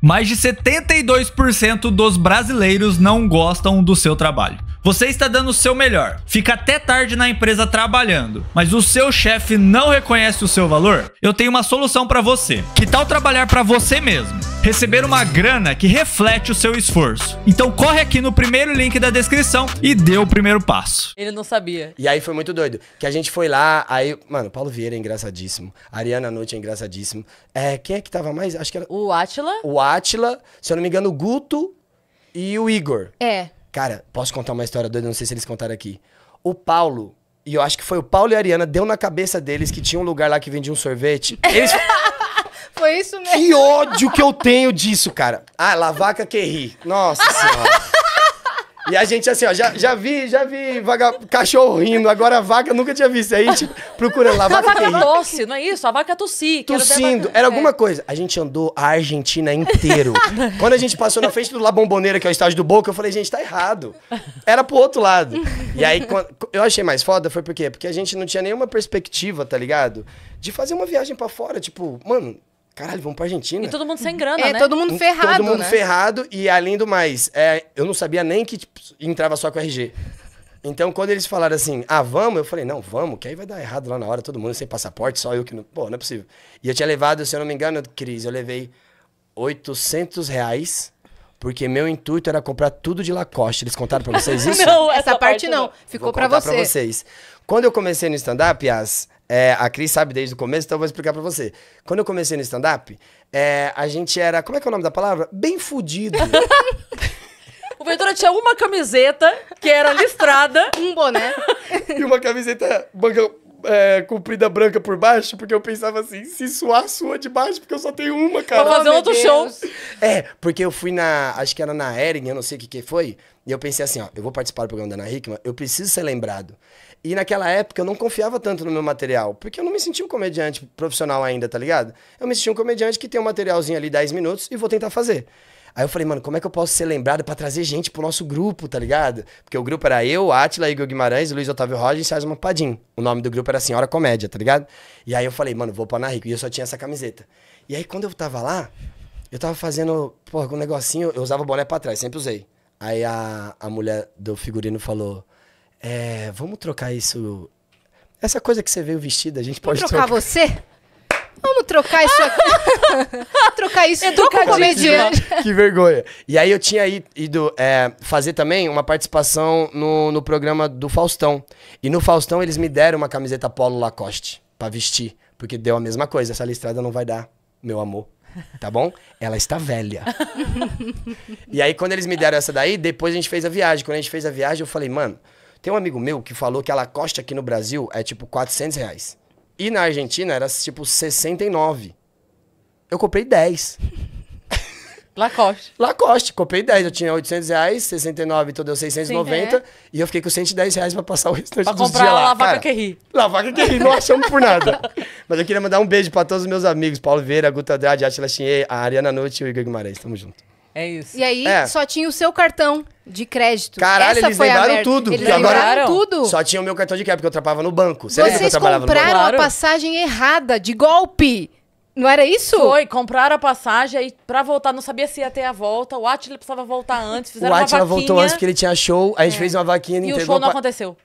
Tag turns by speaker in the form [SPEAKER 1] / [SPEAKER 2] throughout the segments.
[SPEAKER 1] Mais de 72% dos brasileiros não gostam do seu trabalho. Você está dando o seu melhor, fica até tarde na empresa trabalhando, mas o seu chefe não reconhece o seu valor? Eu tenho uma solução para você. Que tal trabalhar para você mesmo? Receber uma grana que reflete o seu esforço. Então corre aqui no primeiro link da descrição e dê o primeiro
[SPEAKER 2] passo. Ele não sabia.
[SPEAKER 1] E aí foi muito doido, que a gente foi lá, aí, mano, Paulo Vieira é engraçadíssimo, Ariana Noite é engraçadíssimo. É, quem é que tava mais? Acho que era o Atila. O Atila, se eu não me engano, o Guto e o Igor. É. Cara, posso contar uma história doida? Não sei se eles contaram aqui. O Paulo, e eu acho que foi o Paulo e a Ariana, deu na cabeça deles que tinha um lugar lá que vendia um sorvete. Eles...
[SPEAKER 3] foi isso mesmo. Que ódio que
[SPEAKER 1] eu tenho disso, cara. Ah, lavaca que ri. Nossa senhora. E a gente assim, ó, já, já vi, já vi vaga, cachorro rindo, agora vaca, nunca tinha visto. Aí, tipo, procurando lá, vaca. A vaca é tosse,
[SPEAKER 2] não é isso? A vaca é Tossindo, era, era é. alguma
[SPEAKER 1] coisa. A gente andou a Argentina inteiro. Quando a gente passou na frente do La bomboneira que é o estádio do Boca, eu falei, gente, tá errado. Era pro outro lado. E aí, quando, eu achei mais foda, foi por quê? Porque a gente não tinha nenhuma perspectiva, tá ligado? De fazer uma viagem para fora, tipo, mano, caralho, vamos pra Argentina. E todo mundo sem grana,
[SPEAKER 2] é, né? todo mundo ferrado, Todo mundo né? ferrado
[SPEAKER 1] e, além do mais, é, eu não sabia nem que tipo, entrava só com RG. Então, quando eles falaram assim, ah, vamos, eu falei, não, vamos, que aí vai dar errado lá na hora, todo mundo sem passaporte, só eu que não... Pô, não é possível. E eu tinha levado, se eu não me engano, Cris, eu levei 800 reais... Porque meu intuito era comprar tudo de Lacoste. Eles contaram pra vocês isso? não, essa, parte, não. Ficou para você. pra vocês. Quando eu comecei no stand-up, as, é, a Cris sabe desde o começo, então eu vou explicar para você. Quando eu comecei no stand-up, é, a gente era. Como é que é o nome da
[SPEAKER 2] palavra? Bem fudido. o Ventura tinha uma camiseta que era listrada. um boné. e uma camiseta banca é, comprida branca
[SPEAKER 1] por baixo, porque eu pensava assim: se suar, sua de baixo, porque eu só tenho uma, cara. Pra fazer oh, outro show. É, porque eu fui na. Acho que era na Ering, eu não sei o que, que foi. E eu pensei assim: ó, eu vou participar do programa da Ana Hickman, eu preciso ser lembrado. E naquela época eu não confiava tanto no meu material, porque eu não me sentia um comediante profissional ainda, tá ligado? Eu me sentia um comediante que tem um materialzinho ali 10 minutos e vou tentar fazer. Aí eu falei, mano, como é que eu posso ser lembrado para trazer gente pro nosso grupo, tá ligado? Porque o grupo era eu, Atila, Igor Guimarães, Luiz Otávio Roger e Sérgio Mampadinho. O nome do grupo era Senhora Comédia, tá ligado? E aí eu falei, mano, vou pra Ana Rico. E eu só tinha essa camiseta. E aí quando eu tava lá, eu tava fazendo, porra, um negocinho, eu usava boné pra trás, sempre usei. Aí a, a mulher do figurino falou é, vamos trocar isso. Essa coisa que você veio vestida, a gente vamos pode trocar.
[SPEAKER 3] trocar. você? Vamos trocar isso aqui. trocar isso, é trocar com comediante.
[SPEAKER 1] Né? Que vergonha. E aí eu tinha ido é, fazer também uma participação no, no programa do Faustão. E no Faustão eles me deram uma camiseta Polo Lacoste para vestir. Porque deu a mesma coisa. Essa listrada não vai dar, meu amor. Tá bom? Ela está velha. e aí, quando eles me deram essa daí, depois a gente fez a viagem. Quando a gente fez a viagem, eu falei, mano, tem um amigo meu que falou que a Lacoste aqui no Brasil é tipo 400 reais. E na Argentina era tipo 69. Eu comprei 10. Lacoste. Lacoste, comprei 10. Eu tinha 800 reais, 69, então deu 690. Sim, é. E eu fiquei com 110 reais pra passar o restante pra dos dias lá. Pra comprar que ri. Lavaca que ri, não achamos por nada. Mas eu queria mandar um beijo pra todos os meus amigos. Paulo Vieira, Guta Andrade, Atila Chinê, a Ariana Nutt e o Igor Guimarães. Tamo junto.
[SPEAKER 3] É isso. E aí É. só tinha o seu cartão de crédito. Caralho, Essa eles foi lembraram
[SPEAKER 1] tudo. Eles E agora- tudo. Só tinha o meu cartão de crédito, porque eu trabalhava no banco. Você lembra que eu Vocês trabalhava no banco? compraram a
[SPEAKER 2] passagem errada de golpe. Não era isso? Foi, compraram a passagem aí pra voltar, não sabia se ia ter a volta. O Atila precisava voltar antes, O fizeram uma Atila voltou antes porque
[SPEAKER 1] ele tinha show, a gente é. fez uma vaquinha, ele e o show não pra-
[SPEAKER 3] aconteceu.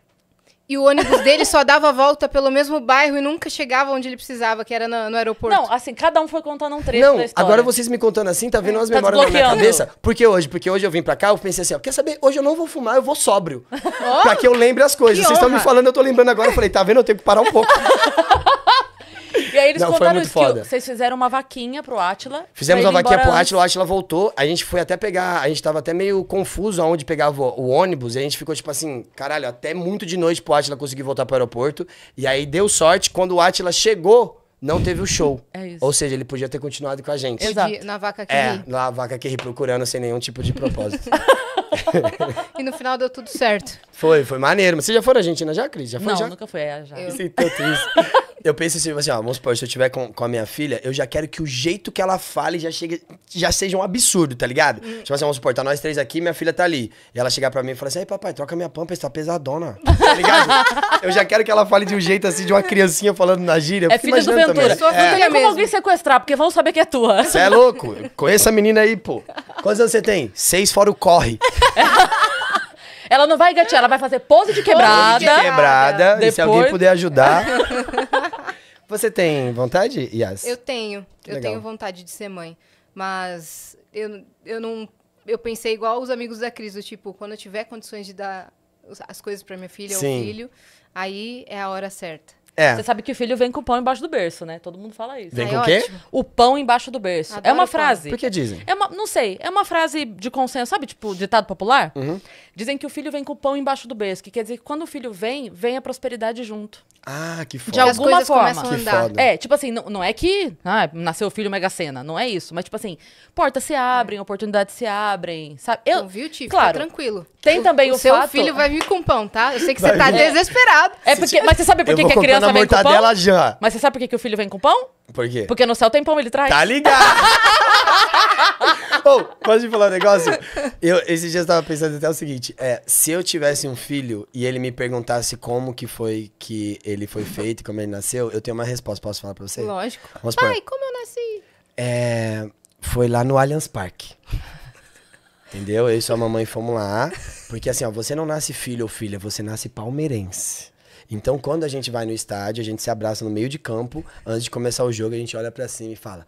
[SPEAKER 3] E o ônibus dele só dava volta pelo mesmo bairro e nunca chegava onde ele precisava, que era no, no aeroporto. Não, assim, cada um foi contando um trecho não, da história. Agora
[SPEAKER 1] vocês me contando assim, tá vendo umas tá memórias na minha cabeça? Porque hoje, porque hoje eu vim pra cá, eu pensei assim, ó, quer saber? Hoje eu não vou fumar, eu vou sóbrio.
[SPEAKER 2] Oh? Pra que eu lembre as coisas. vocês estão me
[SPEAKER 1] falando, eu tô lembrando agora, eu falei, tá vendo? Eu tenho que parar um pouco.
[SPEAKER 2] aí eles não, contaram isso foda. que vocês fizeram uma vaquinha pro Átila Fizemos uma vaquinha pro Átila
[SPEAKER 1] o Atila voltou. A gente foi até pegar, a gente tava até meio confuso aonde pegava o ônibus. E a gente ficou tipo assim, caralho, até muito de noite pro Átila conseguir voltar pro aeroporto. E aí deu sorte, quando o Átila chegou não teve o show. É isso. Ou seja, ele podia ter continuado com a gente. Exato.
[SPEAKER 3] Na vaca que é,
[SPEAKER 1] Na vaca que ri, procurando sem nenhum tipo de propósito.
[SPEAKER 3] e no final deu tudo certo.
[SPEAKER 1] Foi, foi maneiro. Mas você já foi na Argentina já, Cris? Já foi Não, já?
[SPEAKER 2] nunca fui. é, já. Eu... pensei
[SPEAKER 3] tanto isso.
[SPEAKER 1] eu penso assim, assim ó, vamos supor, se eu tiver com, com a minha filha, eu já quero que o jeito que ela fale já, chegue, já seja um absurdo, tá ligado? Hum. Tipo assim, vamos supor, tá nós três aqui, minha filha tá ali. E ela chegar pra mim e falar assim, ai papai, troca minha pampa, tá pesadona. Tá ligado? eu já quero que ela fale de um jeito assim, de uma criancinha falando na gíria. É filha do Ventura. É. Não tem é como
[SPEAKER 2] alguém sequestrar, porque vão saber que é tua. Você é louco?
[SPEAKER 1] Conheça a menina aí, pô. Quantos anos você tem? Seis fora o corre.
[SPEAKER 2] Ela não vai gatear, ela vai fazer pose de quebrada. Pose de quebrada. E se alguém puder
[SPEAKER 1] ajudar. Você tem vontade, Yas? Eu tenho. Que eu legal. tenho
[SPEAKER 3] vontade de ser mãe. Mas eu, eu não. Eu pensei igual os amigos da Cris, do tipo, quando eu tiver condições de dar
[SPEAKER 2] as coisas para minha filha Sim. ou filho, aí é a hora certa. É. Você sabe que o filho vem com o pão embaixo do berço, né? Todo mundo fala isso. Vem com o quê? O pão embaixo do berço. É Adoro é uma frase. Por que dizem? É uma, não sei. É uma frase de consenso, sabe? Tipo, ditado popular? Uhum. Dizem que o filho vem com o pão embaixo do berço, que quer dizer que quando o filho vem, vem a prosperidade junto.
[SPEAKER 3] Ah, que foda. De alguma forma. Que
[SPEAKER 2] foda. É, tipo assim, não, não é que ah, nasceu o filho mega cena, não é isso. Mas, tipo assim, portas se abrem, é. oportunidades se abrem, sabe? Eu, não viu, tipo. Claro. Tá tranquilo. Tem também o, o seu fato... filho vai vir com pão, tá? Eu sei que vai você tá vir. desesperado. É, é porque, mas você sabe por que, que a criança na mortadela já. Mas você sabe por que, que o filho vem com pão? Por quê? Porque no céu tem pão, ele traz. Tá
[SPEAKER 1] ligado? oh, posso falar um negócio? Eu, esses dias eu tava pensando até o seguinte: é, se eu tivesse um filho e ele me perguntasse como que foi que ele foi feito, como ele nasceu, eu tenho uma resposta. Posso falar pra você? Lógico. Vamos Pai, por... como eu nasci? É, foi lá no Allianz Parque. Entendeu? Eu e sua mamãe fomos lá. Porque assim, ó, você não nasce filho ou filha, você nasce palmeirense. Então, quando a gente vai no estádio, a gente se abraça no meio de campo, antes de começar o jogo, a gente olha para cima e fala: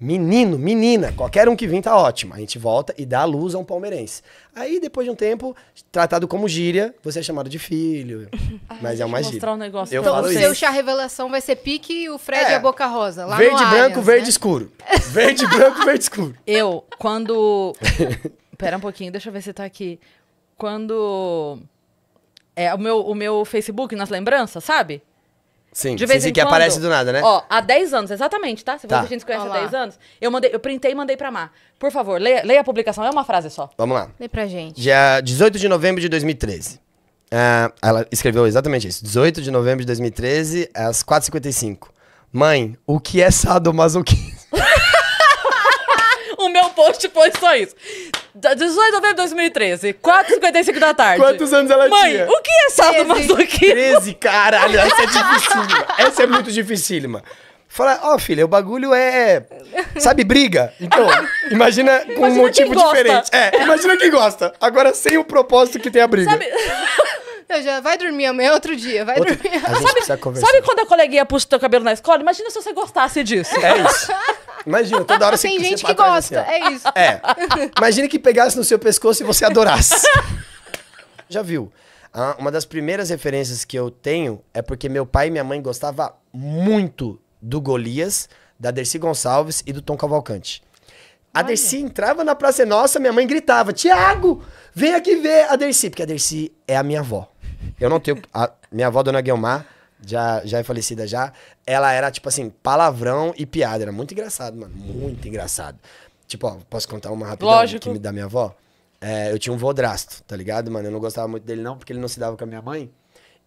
[SPEAKER 1] Menino, menina, qualquer um que vim tá ótimo. A gente volta e dá a luz a um palmeirense. Aí, depois de um tempo, tratado como gíria, você é chamado de filho. Ai, mas é uma gíria. mostrar um negócio Eu então, o seu chá
[SPEAKER 3] revelação vai ser pique e o
[SPEAKER 2] Fred é, a boca
[SPEAKER 3] rosa. Lá verde, no branco, Arias, né? verde né? escuro. Verde, branco, verde escuro.
[SPEAKER 2] Eu, quando. Pera um pouquinho, deixa eu ver se tá aqui. Quando é, o, meu, o meu Facebook nas lembranças, sabe?
[SPEAKER 1] Sim, de vez sim, em sim, que quando, aparece do nada, né? Ó,
[SPEAKER 2] há 10 anos, exatamente, tá? Se tá. você tá. gente se conhece Olá. há 10 anos, eu mandei, eu printei e mandei pra Mar. Por favor, leia, leia a publicação, é uma frase só. Vamos lá. Lê pra gente.
[SPEAKER 1] Dia 18 de novembro de 2013. Uh, é, ela escreveu exatamente isso. 18 de novembro de 2013, às 4h55. Mãe, o que é sadomasoquismo?
[SPEAKER 2] meu post foi só isso. 18 de novembro de 2013, 4h55 da tarde. Quantos anos ela Mãe, tinha? Mãe, o que
[SPEAKER 1] é sadomasoquismo? 13, caralho, essa é
[SPEAKER 2] dificílima.
[SPEAKER 1] Essa é muito dificílima. Fala, ó, oh, filha, o bagulho é, é. Sabe, briga? Então, imagina com imagina um motivo diferente. É, imagina quem gosta. Agora sem o propósito que tem a briga. Sabe...
[SPEAKER 2] Eu já, vai dormir amanhã, outro dia, vai outro... dormir. Sabe, sabe, quando a coleguinha puxa teu cabelo na escola? Imagina se você gostasse disso. É isso.
[SPEAKER 1] Imagina, toda hora você... Tem gente que gosta, assim, é isso. É. Imagina que pegasse no seu pescoço e você adorasse. já viu? Ah, uma das primeiras referências que eu tenho é porque meu pai e minha mãe gostavam muito do Golias, da Dercy Gonçalves e do Tom Cavalcante. A Dercy entrava na Praça Nossa, minha mãe gritava: Tiago, vem aqui ver a Dercy, porque a Dercy é a minha avó. Eu não tenho. A, minha avó, Dona Guilmar, já, já é falecida já, ela era, tipo assim, palavrão e piada. Era muito engraçado, mano. Muito engraçado. Tipo, ó, posso contar uma rapidão Lógico. que me dá minha avó? É, eu tinha um vodrasto, tá ligado, mano? Eu não gostava muito dele, não, porque ele não se dava com a minha mãe.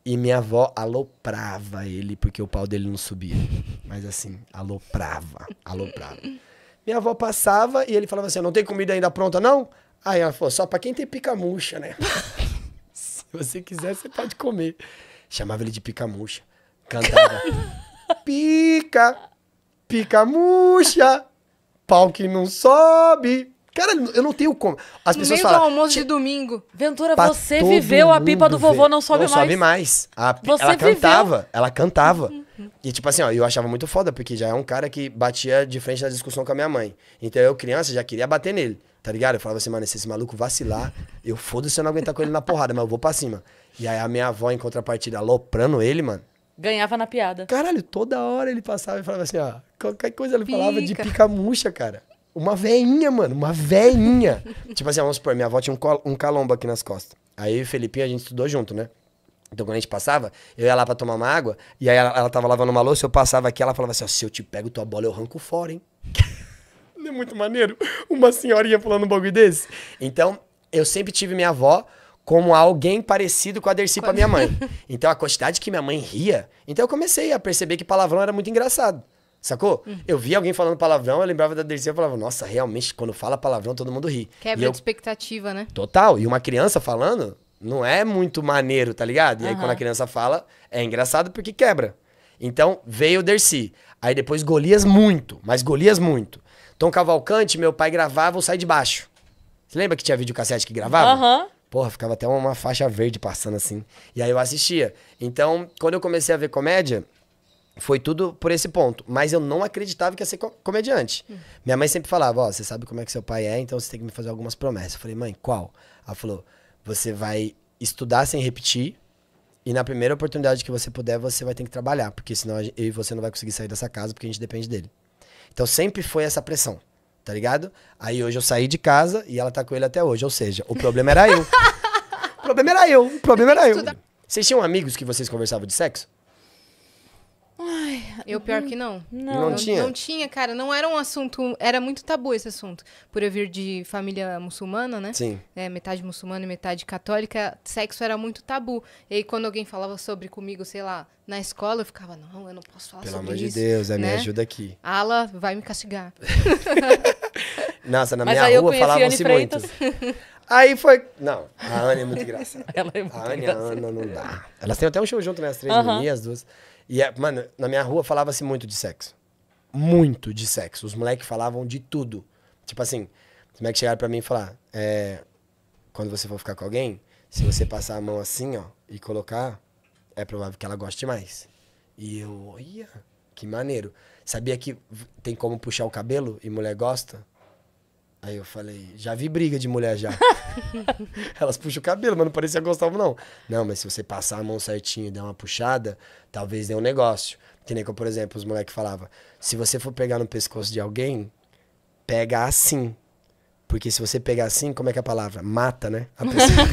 [SPEAKER 1] E minha avó aloprava ele, porque o pau dele não subia. Mas assim, aloprava, aloprava. Minha avó passava e ele falava assim: não tem comida ainda pronta, não? Aí ela falou: só pra quem tem pica murcha, né? Se você quiser, você pode comer. Chamava ele de pica-murcha. Cantava. pica! Pica-murcha! Pau que não sobe! Cara, eu não tenho como. As pessoas falam.
[SPEAKER 3] almoço de domingo. Ventura, você viveu a pipa do vovô, não sobe mais. Não sobe
[SPEAKER 1] mais. A, ela viveu. cantava. Ela cantava. Uhum. E tipo assim, ó, eu achava muito foda, porque já é um cara que batia de frente na discussão com a minha mãe. Então eu, criança, já queria bater nele tá ligado? Eu falava assim, mano, se esse maluco vacilar, eu foda-se eu não aguentar com ele na porrada, mas eu vou pra cima. E aí a minha avó, em contrapartida, aloprando ele, mano.
[SPEAKER 2] Ganhava na piada. Caralho, toda hora
[SPEAKER 1] ele passava e falava assim, ó. Qualquer coisa ele Pica. falava de pica murcha, cara. Uma veinha, mano, uma veinha. tipo assim, vamos supor, minha avó tinha um, um calombo aqui nas costas. Aí o Felipinho, a gente estudou junto, né? Então, quando a gente passava, eu ia lá pra tomar uma água, e aí ela, ela tava lavando uma louça, eu passava aqui, ela falava assim, ó, se eu te pego tua bola, eu arranco fora, hein? é muito maneiro? Uma senhorinha falando um bagulho desse. Então, eu sempre tive minha avó como alguém parecido com a Dercy pra minha mãe. Então, a quantidade que minha mãe ria... Então, eu comecei a perceber que palavrão era muito engraçado. Sacou? Hum. Eu via alguém falando palavrão, eu lembrava da Dercy e falava, nossa, realmente, quando fala palavrão, todo mundo ri. Quebra eu... de
[SPEAKER 3] expectativa, né?
[SPEAKER 1] Total. E uma criança falando, não é muito maneiro, tá ligado? E uhum. aí, quando a criança fala, é engraçado porque quebra. Então, veio o Dercy. Aí depois Golias muito, mas Golias muito. Tom Cavalcante, meu pai gravava o Sai de Baixo. Você lembra que tinha videocassete que gravava? Aham. Uhum. Porra, ficava até uma faixa verde passando assim. E aí eu assistia. Então, quando eu comecei a ver comédia, foi tudo por esse ponto. Mas eu não acreditava que ia ser comediante. Hum. Minha mãe sempre falava: Ó, oh, você sabe como é que seu pai é, então você tem que me fazer algumas promessas. Eu falei: mãe, qual? Ela falou: você vai estudar sem repetir. E na primeira oportunidade que você puder, você vai ter que trabalhar. Porque senão eu e você não vai conseguir sair dessa casa, porque a gente depende dele. Então sempre foi essa pressão, tá ligado? Aí hoje eu saí de casa e ela tá com ele até hoje. Ou seja, o problema era eu. o problema era eu. O problema era eu. Vocês tinham amigos que vocês conversavam de sexo?
[SPEAKER 3] Eu pior hum. que não. Não, não, não tinha? Não tinha, cara. Não era um assunto... Era muito tabu esse assunto. Por eu vir de família muçulmana, né? Sim. É, metade muçulmana e metade católica, sexo era muito tabu. E aí, quando alguém falava sobre comigo, sei lá, na escola, eu ficava, não, eu não posso falar Pelo sobre isso. Pelo amor de Deus, é, né? me ajuda aqui. Ala vai me castigar. Nossa, na Mas minha rua falavam-se muito. Então. Aí foi. Não,
[SPEAKER 1] a Anne é muito engraçada. Ela é muito a Anne, a Ana, não dá. Elas têm até um show junto, né? As três uh -huh. meninas, as duas. E, é, mano, na minha rua falava-se muito de sexo. Muito de sexo. Os moleques falavam de tudo. Tipo assim, os moleques chegaram pra mim e falaram: é, quando você for ficar com alguém, se você passar a mão assim, ó, e colocar, é provável que ela goste mais. E eu, olha, que maneiro. Sabia que tem como puxar o cabelo e mulher gosta? Aí eu falei, já vi briga de mulher já. Elas puxam o cabelo, mas não parecia Gustavo, não. Não, mas se você passar a mão certinho e der uma puxada, talvez dê um negócio. Que nem que, por exemplo, os moleques falavam, se você for pegar no pescoço de alguém, pega assim. Porque se você pegar assim, como é que é a palavra? Mata, né? A pessoa.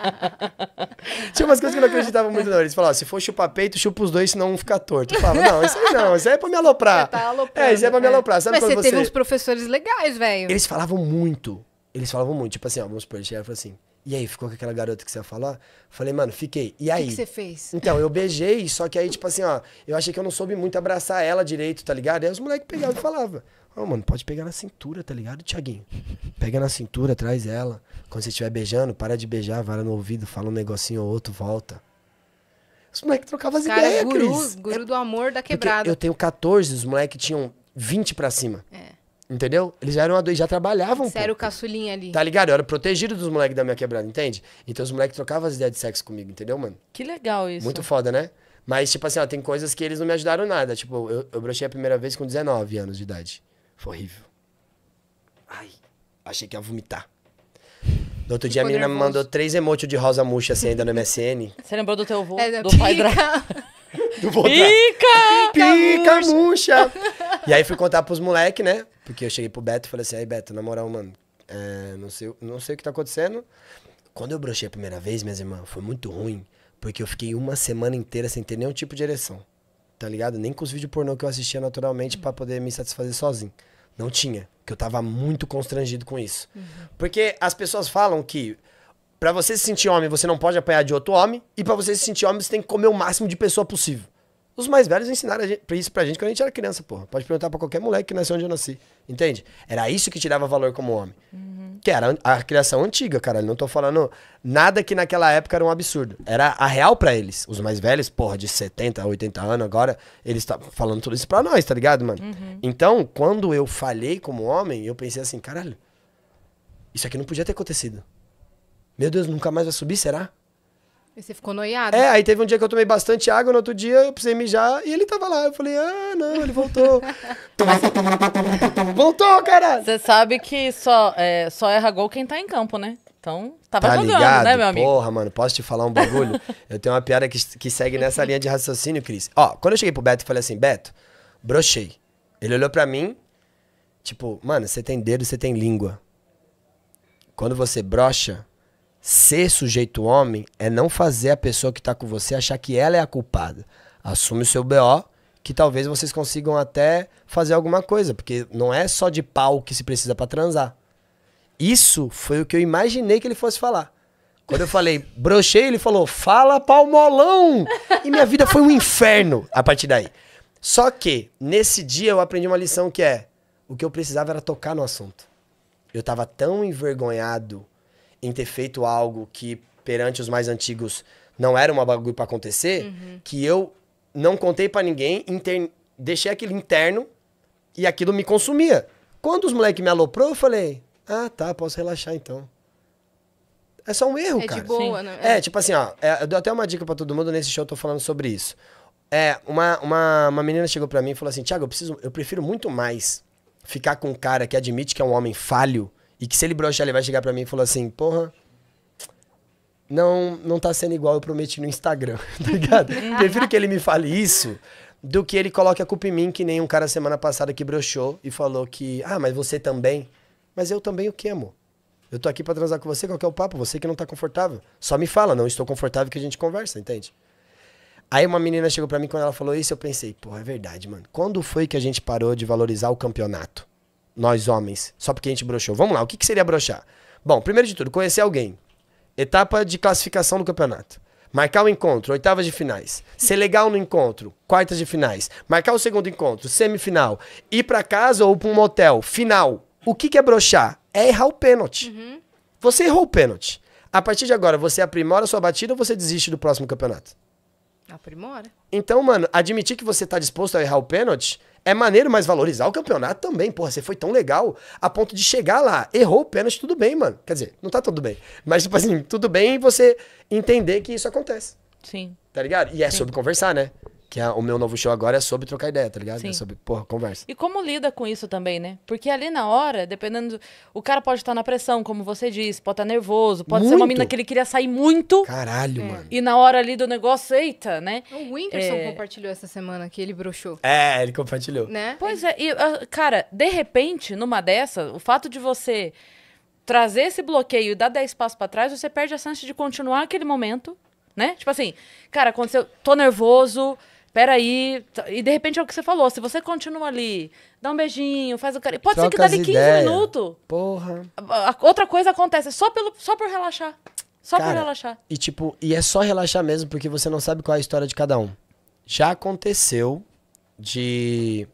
[SPEAKER 1] Tinha umas coisas que eu não acreditava muito, não. Eles falavam, se for chupar peito, chupa os dois, senão um fica torto. Eu falava, não, isso aí não, isso aí é pra me aloprar. Tá é, isso aí é pra me né? aloprar. Sabe Mas você, teve uns
[SPEAKER 3] professores legais, velho. Eles
[SPEAKER 1] falavam muito. Eles falavam muito. Tipo assim, ó, vamos supor, ele falou assim, e aí, ficou com aquela garota que você ia falar? Falei, mano, fiquei. E aí? O que você
[SPEAKER 3] fez? Então, eu
[SPEAKER 1] beijei, só que aí, tipo assim, ó, eu achei que eu não soube muito abraçar ela direito, tá ligado? aí os moleques pegavam e falavam. Não, mano, pode pegar na cintura, tá ligado, Tiaguinho? Pega na cintura, traz ela. Quando você estiver beijando, para de beijar, vara no ouvido, fala um negocinho ou outro, volta.
[SPEAKER 3] Os moleques trocavam as Cara, ideias, guru, Cris. guru é... do amor da quebrada. Porque eu
[SPEAKER 1] tenho 14, os moleques tinham 20 pra cima. É. Entendeu? Eles já eram adultos, já trabalhavam. Sério,
[SPEAKER 3] o caçulinha ali. Tá
[SPEAKER 1] ligado? Eu era protegido dos moleques da minha quebrada, entende? Então os moleques trocavam as ideias de sexo comigo, entendeu, mano?
[SPEAKER 2] Que legal isso. Muito
[SPEAKER 1] foda, né? Mas, tipo assim, ó, tem coisas que eles não me ajudaram nada. Tipo, eu, eu brochei a primeira vez com 19 anos de idade. Foi horrível. Ai, achei que ia vomitar. No outro dia a menina me mandou três emotes de rosa murcha assim ainda no MSN.
[SPEAKER 2] Você lembrou do teu voo? É, do pica. pai dra...
[SPEAKER 1] do voo pica!
[SPEAKER 2] Pica, pica
[SPEAKER 1] murcha! e aí fui contar pros moleques, né? Porque eu cheguei pro Beto e falei assim, aí Beto, na moral, mano, é, não, sei, não sei o que tá acontecendo. Quando eu brochei a primeira vez, minhas irmãs, foi muito ruim. Porque eu fiquei uma semana inteira sem ter nenhum tipo de ereção tá ligado? Nem com os vídeos pornô que eu assistia naturalmente para poder me satisfazer sozinho. Não tinha, que eu tava muito constrangido com isso. Uhum. Porque as pessoas falam que para você se sentir homem, você não pode apanhar de outro homem, e para você se sentir homem, você tem que comer o máximo de pessoa possível. Os mais velhos ensinaram a gente, isso pra gente quando a gente era criança, porra. Pode perguntar pra qualquer moleque que nasceu onde eu nasci. Entende? Era isso que tirava valor como homem. Uhum. Que era a criação antiga, cara. Não tô falando nada que naquela época era um absurdo. Era a real para eles. Os mais velhos, porra, de 70, 80 anos, agora, eles estão tá falando tudo isso pra nós, tá ligado, mano? Uhum. Então, quando eu falhei como homem, eu pensei assim, caralho, isso aqui não podia ter acontecido. Meu Deus, nunca mais vai subir, será? E você ficou noiado? É, aí teve um dia que eu tomei bastante água, no outro dia eu precisei mijar e ele tava lá. Eu falei, ah,
[SPEAKER 2] não, ele voltou. voltou, cara! Você sabe que só, é, só erra gol quem tá em campo, né? Então, tava tá jogando, ligado? né, meu amigo? Porra,
[SPEAKER 1] mano, posso te falar um bagulho? eu tenho uma piada que, que segue nessa linha de raciocínio, Cris. Ó, quando eu cheguei pro Beto e falei assim, Beto, brochei. Ele olhou pra mim, tipo, mano, você tem dedo, você tem língua. Quando você brocha, Ser sujeito homem é não fazer a pessoa que tá com você achar que ela é a culpada. Assume o seu BO, que talvez vocês consigam até fazer alguma coisa, porque não é só de pau que se precisa para transar. Isso foi o que eu imaginei que ele fosse falar. Quando eu falei, brochei, ele falou, fala palmolão! E minha vida foi um inferno a partir daí. Só que, nesse dia, eu aprendi uma lição que é: o que eu precisava era tocar no assunto. Eu tava tão envergonhado em ter feito algo que perante os mais antigos não era uma bagulho para acontecer, uhum. que eu não contei para ninguém, inter... deixei aquilo interno e aquilo me consumia. Quando os moleques me aloprou, eu falei: "Ah, tá, posso relaxar então". É só um erro, é cara. É de boa, Sim. né? É, tipo assim, ó, é, eu dou até uma dica para todo mundo nesse show, eu tô falando sobre isso. É, uma, uma, uma menina chegou para mim e falou assim: "Tiago, eu preciso, eu prefiro muito mais ficar com um cara que admite que é um homem falho e que se ele broxar, ele vai chegar para mim e falar assim, porra, não, não tá sendo igual eu prometi no Instagram, tá ligado? Uhum. Prefiro que ele me fale isso do que ele coloque a culpa em mim, que nem um cara semana passada que brochou e falou que, ah, mas você também. Mas eu também o que, amor? Eu tô aqui pra transar com você, qual que é o papo? Você que não tá confortável. Só me fala, não estou confortável que a gente conversa, entende? Aí uma menina chegou para mim quando ela falou isso, eu pensei, pô, é verdade, mano. Quando foi que a gente parou de valorizar o campeonato? nós homens, só porque a gente broxou. Vamos lá, o que, que seria broxar? Bom, primeiro de tudo, conhecer alguém. Etapa de classificação do campeonato. Marcar o um encontro, oitavas de finais. Ser legal no encontro, quartas de finais. Marcar o segundo encontro, semifinal. Ir para casa ou para um motel, final. O que, que é broxar? É errar o pênalti. Uhum. Você errou o pênalti. A partir de agora, você aprimora sua batida ou você desiste do próximo campeonato? Aprimora. Então, mano, admitir que você tá disposto a errar o pênalti é maneiro, mas valorizar o campeonato também. Porra, você foi tão legal a ponto de chegar lá. Errou o pênalti, tudo bem, mano. Quer dizer, não tá tudo bem. Mas, tipo assim, tudo bem você entender que isso
[SPEAKER 2] acontece. Sim.
[SPEAKER 1] Tá ligado? E é Sim. sobre conversar, né? Que é, o meu novo show agora é sobre trocar ideia, tá ligado? É Sim. É sobre, porra, conversa.
[SPEAKER 2] E como lida com isso também, né? Porque ali na hora, dependendo. O cara pode estar na pressão, como você disse, pode estar nervoso, pode muito? ser uma mina que ele queria sair muito.
[SPEAKER 1] Caralho, é. mano. E
[SPEAKER 2] na hora ali do negócio, eita, né? O Whindersson é... compartilhou essa semana que ele broxou.
[SPEAKER 1] É, ele compartilhou.
[SPEAKER 2] Né? Pois é, e, ah, cara, de repente, numa dessa, o fato de você trazer esse bloqueio e dar 10 passos para trás, você perde a chance de continuar aquele momento, né? Tipo assim, cara, aconteceu, tô nervoso peraí. E de repente é o que você falou. Se você continua ali, dá um beijinho, faz o cara Pode Troca ser que dali 15 ideia. minutos. Porra. outra coisa acontece. É só, pelo, só por relaxar. Só Cara, por relaxar.
[SPEAKER 1] E tipo, e é só relaxar mesmo, porque você não sabe qual é a história de cada um. Já aconteceu de.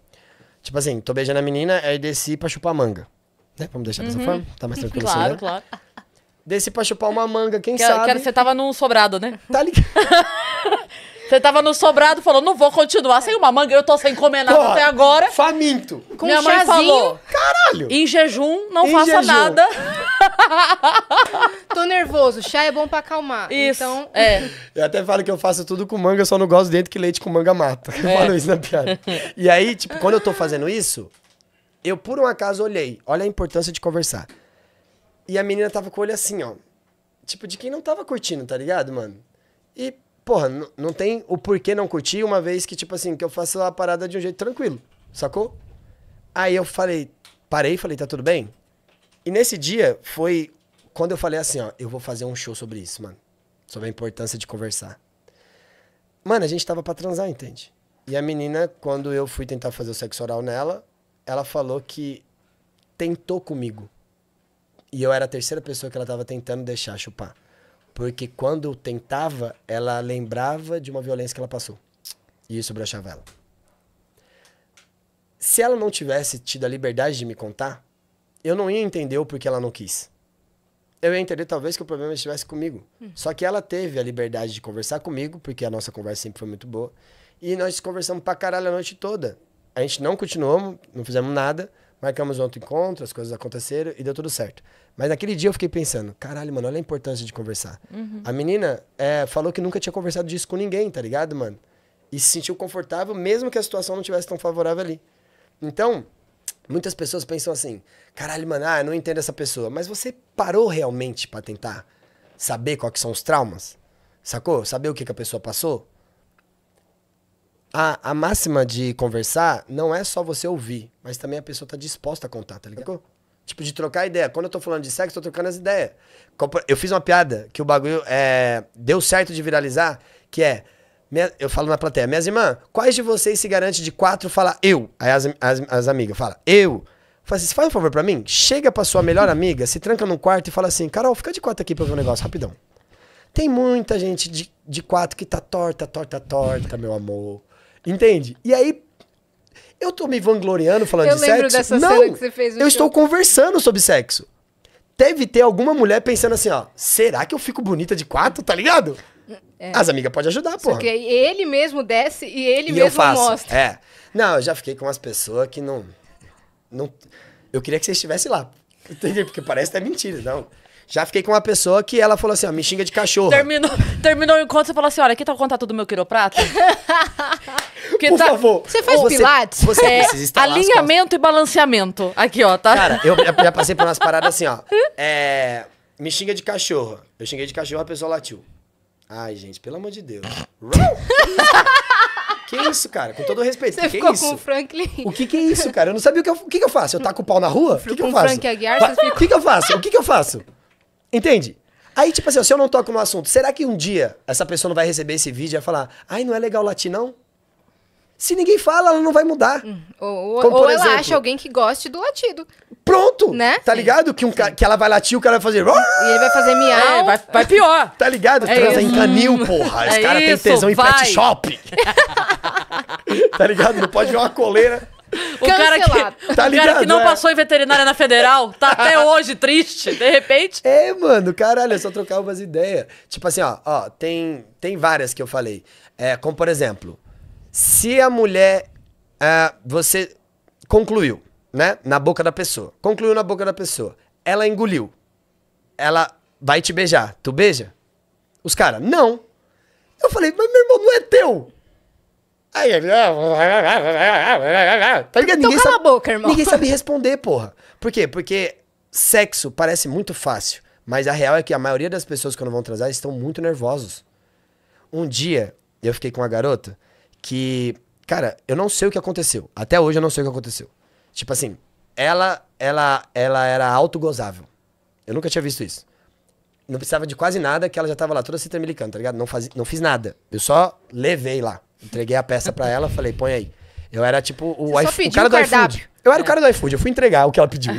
[SPEAKER 1] Tipo assim, tô beijando a menina, aí desci pra chupar manga. Né? Vamos deixar dessa uhum. forma?
[SPEAKER 2] Tá mais tranquilo Claro, assim, né? claro. Desci pra chupar uma manga, quem que, sabe. Que, você tava num sobrado, né? Tá ligado? Você tava no sobrado falou: não vou continuar sem uma manga, eu tô sem comer nada Porra, até agora. Faminto. Com Minha um mãe chazinho. falou: caralho. Em jejum, não em faça jejum. nada.
[SPEAKER 3] tô nervoso, chá é bom pra acalmar. Isso. Então... É.
[SPEAKER 1] Eu até falo que eu faço tudo com manga, só não gosto dentro que leite com manga mata. Eu é. falo isso na piada. E aí, tipo, quando eu tô fazendo isso, eu por um acaso olhei. Olha a importância de conversar. E a menina tava com o olho assim, ó. Tipo, de quem não tava curtindo, tá ligado, mano? E porra, não tem o porquê não curtir, uma vez que, tipo assim, que eu faço a parada de um jeito tranquilo, sacou? Aí eu falei, parei, falei, tá tudo bem? E nesse dia foi quando eu falei assim, ó, eu vou fazer um show sobre isso, mano. Sobre a importância de conversar. Mano, a gente tava pra transar, entende? E a menina, quando eu fui tentar fazer o sexo oral nela, ela falou que tentou comigo. E eu era a terceira pessoa que ela tava tentando deixar chupar. Porque quando tentava, ela lembrava de uma violência que ela passou. E isso brochava ela. Se ela não tivesse tido a liberdade de me contar, eu não ia entender o porquê ela não quis. Eu ia entender talvez que o problema estivesse comigo. Hum. Só que ela teve a liberdade de conversar comigo, porque a nossa conversa sempre foi muito boa. E nós conversamos pra caralho a noite toda. A gente não continuamos, não fizemos nada, Marcamos outro encontro, as coisas aconteceram e deu tudo certo. Mas naquele dia eu fiquei pensando, caralho, mano, olha a importância de conversar. Uhum. A menina é, falou que nunca tinha conversado disso com ninguém, tá ligado, mano? E se sentiu confortável, mesmo que a situação não tivesse tão favorável ali. Então, muitas pessoas pensam assim, caralho, mano, ah, eu não entendo essa pessoa. Mas você parou realmente para tentar saber quais são os traumas? Sacou? Saber o que, que a pessoa passou? a, a máxima de conversar não é só você ouvir, mas também a pessoa tá disposta a contar, tá ligado? Tipo, de trocar ideia. Quando eu tô falando de sexo, tô trocando as ideias. Eu fiz uma piada que o bagulho é, deu certo de viralizar, que é. eu falo na plateia, minhas irmãs, quais de vocês se garante de quatro falar eu? Aí as, as, as amigas falam, eu. Fala assim, faz um favor para mim, chega pra sua melhor amiga, se tranca num quarto e fala assim, Carol, fica de quatro aqui pra ver um negócio, rapidão. Tem muita gente de, de quatro que tá torta, torta, torta, meu amor. Entende? E aí, eu tô me vangloriando falando eu de sexo. dessa Não, cena que você fez. Eu estou conversando sobre sexo. Deve ter alguma mulher pensando assim, ó. Será que eu fico bonita de quatro, tá ligado? É. As amigas podem ajudar, pô. Porque
[SPEAKER 3] ele mesmo desce e ele e mesmo eu faço. mostra.
[SPEAKER 1] É. Não, eu já fiquei com umas pessoas que não, não. Eu queria que você estivesse lá. Entendeu? Porque parece até mentira. Não. Já fiquei com uma pessoa que ela falou assim, ó, me xinga de cachorro.
[SPEAKER 2] Terminou, terminou o encontro, você falou assim, olha, aqui tá o contato do meu quiroprata. Por tá... favor. Você faz você, pilates? Você é, precisa instalar Alinhamento e balanceamento. Aqui, ó, tá? Cara, eu
[SPEAKER 1] já passei por umas paradas assim, ó. É, me xinga de cachorro. Eu xinguei de cachorro, a pessoa latiu. Ai, gente, pelo amor de Deus. que isso, cara? Com todo o respeito. Você que ficou isso? com o Franklin? O que, que é isso, cara? Eu não sabia o que eu, o que, que eu faço. Eu taco o pau na rua? O que, que eu faço? O que, que eu faço? O que, que eu faço? Entende? Aí, tipo assim, se eu não toco no assunto, será que um dia essa pessoa não vai receber esse vídeo e vai falar, ai, não é legal latir, não? Se ninguém fala, ela não vai mudar.
[SPEAKER 3] Hum, ou, Como, ou exemplo, ela acha alguém que goste do latido.
[SPEAKER 1] Pronto! Né? Tá Sim. ligado? Que, um ca... que ela vai latir, o cara vai fazer. E ele vai fazer miau. É, vai, vai pior. Tá ligado? É Transa em canil, porra. Esse é cara isso, tem tesão vai. em pet shop. tá ligado? Não pode ver uma
[SPEAKER 2] coleira. Cancelado. O cara que, tá ligado, o cara que não é? passou em veterinária na federal tá até hoje triste,
[SPEAKER 1] de repente. É, mano, caralho, é só trocar umas ideias. Tipo assim, ó, ó, tem, tem várias que eu falei. É, como, por exemplo, se a mulher. É, você concluiu, né? Na boca da pessoa. Concluiu na boca da pessoa. Ela engoliu. Ela vai te beijar. Tu beija? Os caras, não. Eu falei, mas meu irmão, não é teu. Aí ele. Tá
[SPEAKER 3] ligado? Então ninguém sabe, a boca, irmão. Ninguém sabe
[SPEAKER 1] responder, porra. Por quê? Porque sexo parece muito fácil, mas a real é que a maioria das pessoas quando vão transar estão muito nervosos. Um dia eu fiquei com uma garota que, cara, eu não sei o que aconteceu. Até hoje eu não sei o que aconteceu. Tipo assim, ela ela ela era autogozável. Eu nunca tinha visto isso não precisava de quase nada, que ela já tava lá toda se tremelicando, tá ligado? Não, faz, não fiz nada. Eu só levei lá. Entreguei a peça para ela, falei, põe aí. Eu era tipo o, iFood, o cara do iFood. Eu era é. o cara do iFood, eu fui entregar o que ela pediu.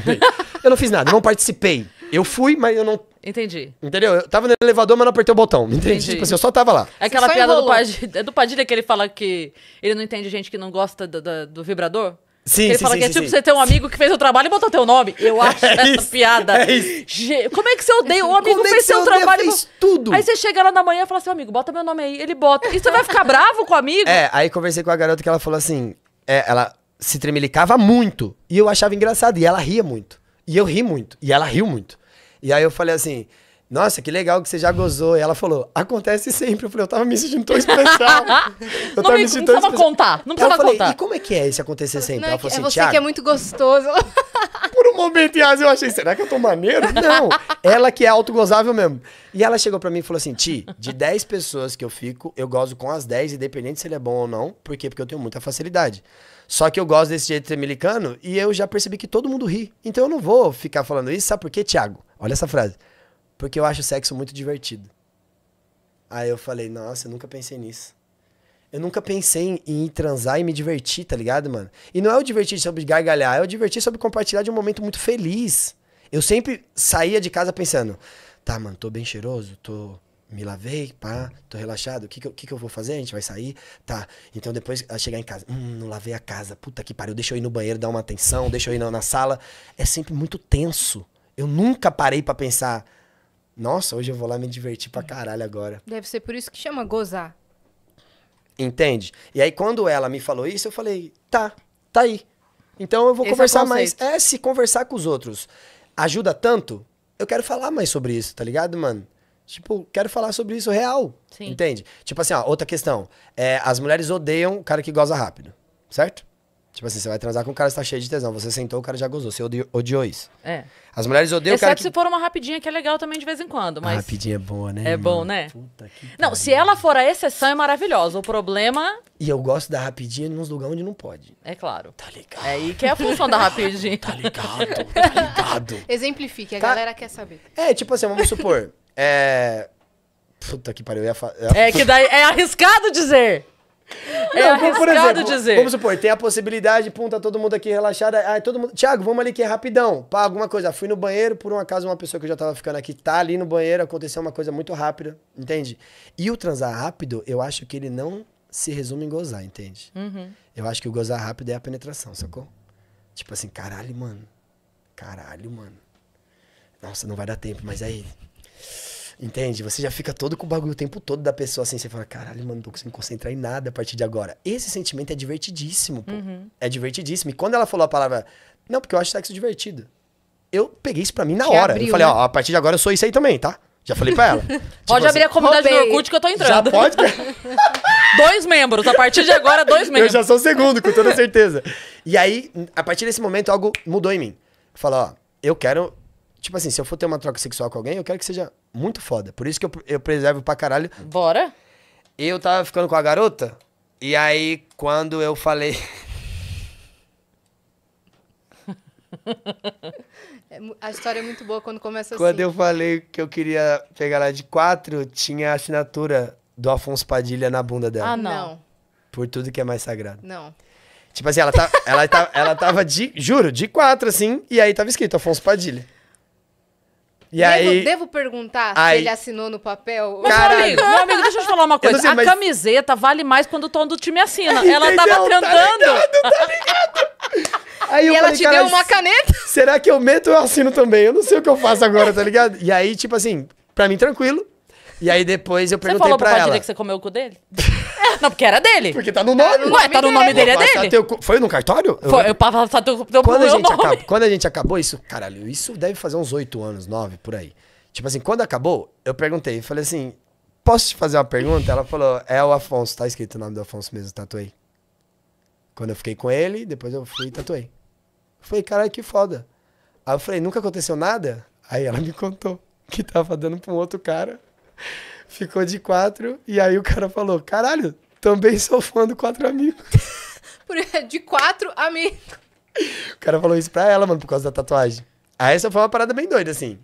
[SPEAKER 1] eu não fiz nada, não participei. Eu fui, mas eu não. Entendi. Entendeu? Eu tava no elevador, mas não apertei o botão. Entendi. Entendi. Tipo assim, eu só tava
[SPEAKER 2] lá. É aquela piada do Padilha, é do Padilha que ele fala que ele não entende gente que não gosta do, do, do vibrador? Sim, ele sim, fala sim, que é tipo você ter um amigo que fez o trabalho e botou teu nome. Eu é acho é essa isso, piada. É isso. Como é que você odeia? O amigo Como é fez é seu trabalho. Fez tudo. Aí você chega lá na manhã e fala assim, amigo, bota meu nome aí. Ele bota. E você vai ficar bravo com o amigo? É,
[SPEAKER 1] aí conversei com a garota que ela falou assim: é, ela se tremelicava muito. E eu achava engraçado. E ela ria muito. E eu ri muito. E ela riu muito. E aí eu falei assim: nossa, que legal que você já gozou. E ela falou, acontece sempre. Eu falei, eu tava me sentindo tão especial.
[SPEAKER 2] eu não, tava me, me não precisava contar, não precisava falei, contar. E
[SPEAKER 1] como é que é esse acontecer sempre? Não, ela é falou é assim, você Thiago, que é
[SPEAKER 3] muito gostoso.
[SPEAKER 1] Por um momento, Yas, eu achei, será que eu tô maneiro? Não, ela que é autogozável mesmo. E ela chegou para mim e falou assim, Ti, de 10 pessoas que eu fico, eu gozo com as 10, independente se ele é bom ou não. Por quê? Porque eu tenho muita facilidade. Só que eu gosto desse jeito tremelicano e eu já percebi que todo mundo ri. Então eu não vou ficar falando isso, sabe por quê, Thiago? Olha essa frase. Porque eu acho o sexo muito divertido. Aí eu falei, nossa, eu nunca pensei nisso. Eu nunca pensei em, transar e me divertir, tá ligado, mano? E não é o divertir sobre gargalhar, é o divertir sobre compartilhar de um momento muito feliz. Eu sempre saía de casa pensando, tá, mano, tô bem cheiroso, tô me lavei, pá, tô relaxado, o que que, eu, que que eu vou fazer? A gente vai sair? Tá, então depois chegar em casa, hum, não lavei a casa, puta que pariu, deixa eu ir no banheiro dar uma atenção, deixa eu ir na, na sala. É sempre muito tenso. Eu nunca parei para pensar, nossa, hoje eu vou lá me divertir pra caralho agora.
[SPEAKER 3] Deve ser por isso que chama gozar.
[SPEAKER 1] Entende? E aí, quando ela me falou isso, eu falei,
[SPEAKER 3] tá, tá aí. Então eu vou Esse é conversar é mais.
[SPEAKER 1] É, se conversar com os outros ajuda tanto, eu quero falar mais sobre isso, tá ligado, mano? Tipo, quero falar sobre isso real. Sim. Entende? Tipo assim, ó, outra questão. É, as mulheres odeiam o cara que goza rápido, certo? Tipo assim, você vai transar com um cara que tá cheio de tesão. Você sentou, o cara já gozou. Você odiou, odiou isso.
[SPEAKER 2] É. As mulheres odeiam Exceto o cara que... se for uma rapidinha, que é legal também de vez em quando. Mas... A
[SPEAKER 1] rapidinha é boa, né? É irmão? bom,
[SPEAKER 2] né? Puta que Não, pariu. se ela for a exceção, é maravilhosa. O problema...
[SPEAKER 1] E eu gosto da rapidinha nos lugares onde não pode.
[SPEAKER 2] É claro. Tá ligado. É aí que é a função da rapidinha. tá ligado, tá ligado. Exemplifique, a tá...
[SPEAKER 3] galera quer saber.
[SPEAKER 1] É, tipo assim, vamos supor... É... Puta que pariu, eu ia falar.
[SPEAKER 2] É que daí é
[SPEAKER 1] arriscado dizer...
[SPEAKER 3] É não, por exemplo, dizer. Vamos
[SPEAKER 1] supor, tem a possibilidade, pum, tá todo mundo aqui relaxado. Aí todo mundo. Tiago, vamos ali que é rapidão. Pá, alguma coisa. Fui no banheiro, por um acaso, uma pessoa que eu já tava ficando aqui tá ali no banheiro, aconteceu uma coisa muito rápida, entende? E o transar rápido, eu acho que ele não se resume em gozar, entende? Uhum. Eu acho que o gozar rápido é a penetração, sacou? Tipo assim, caralho, mano. Caralho, mano. Nossa, não vai dar tempo, mas aí. Entende? Você já fica todo com o bagulho o tempo todo da pessoa assim. Você fala, caralho, mano, não tô conseguindo concentrar em nada a partir de agora. Esse sentimento é divertidíssimo, pô. Uhum. É divertidíssimo. E quando ela falou a palavra, não, porque eu acho sexo divertido. Eu peguei isso pra mim na que hora. Abriu, eu falei, né? ó, né? a partir de agora eu sou isso aí também, tá? Já falei pra ela. tipo
[SPEAKER 2] pode assim, abrir a assim, comunidade do Orkut que eu tô entrando. Já pode? dois membros. A partir de agora, dois membros. Eu já sou o
[SPEAKER 1] segundo, com toda certeza. E aí, a partir desse momento, algo mudou em mim. Falar, ó, eu quero... Tipo assim, se eu for ter uma troca sexual com alguém, eu quero que seja muito foda. Por isso que eu, eu preservo pra caralho. Bora? Eu tava ficando com a garota, e aí quando eu falei.
[SPEAKER 3] É a história é muito boa quando começa quando assim. Quando eu
[SPEAKER 1] falei que eu queria pegar ela de quatro, tinha a assinatura do Afonso Padilha na bunda dela. Ah, não. Por tudo que é mais sagrado. Não. Tipo assim, ela, tá, ela, tá, ela tava de, juro, de quatro, assim, e aí tava escrito Afonso Padilha.
[SPEAKER 2] E devo,
[SPEAKER 3] aí... devo perguntar aí... se ele assinou no papel? Cara, meu amigo, meu amigo, deixa eu te
[SPEAKER 2] falar uma coisa. Sei, a mas... camiseta vale mais quando o tom do time assina. ela entendeu? tava tentando. Tá ligado, tá ligado. Aí e ela falei, te deu uma caneta?
[SPEAKER 1] Será que eu meto ou eu assino também? Eu não sei o que eu faço agora, tá ligado? E aí, tipo assim, pra mim, tranquilo.
[SPEAKER 2] E aí depois
[SPEAKER 1] eu perguntei pra ela. Você falou pro ela, que
[SPEAKER 2] você comeu o cu dele? Não, porque era dele. Porque tá no nome. Ué, tá no nome dele, é dele. Teu...
[SPEAKER 1] Foi no cartório? Foi, eu
[SPEAKER 2] passava tá teu, teu quando, a gente acabou,
[SPEAKER 1] quando a gente acabou isso, caralho, isso deve fazer uns oito anos, nove por aí. Tipo assim, quando acabou, eu perguntei, falei assim, posso te fazer uma pergunta? Ela falou, é o Afonso, tá escrito o nome do Afonso mesmo, tatuei. Quando eu fiquei com ele, depois eu fui e tatuei. falei, caralho, que foda. Aí eu falei, nunca aconteceu nada? Aí ela me contou que tava dando pra um outro cara ficou de quatro. E aí o cara falou: caralho, também sou fã do quatro amigos.
[SPEAKER 3] de quatro amigos.
[SPEAKER 2] O cara falou isso pra ela, mano, por causa da tatuagem. Aí essa foi uma parada bem doida, assim.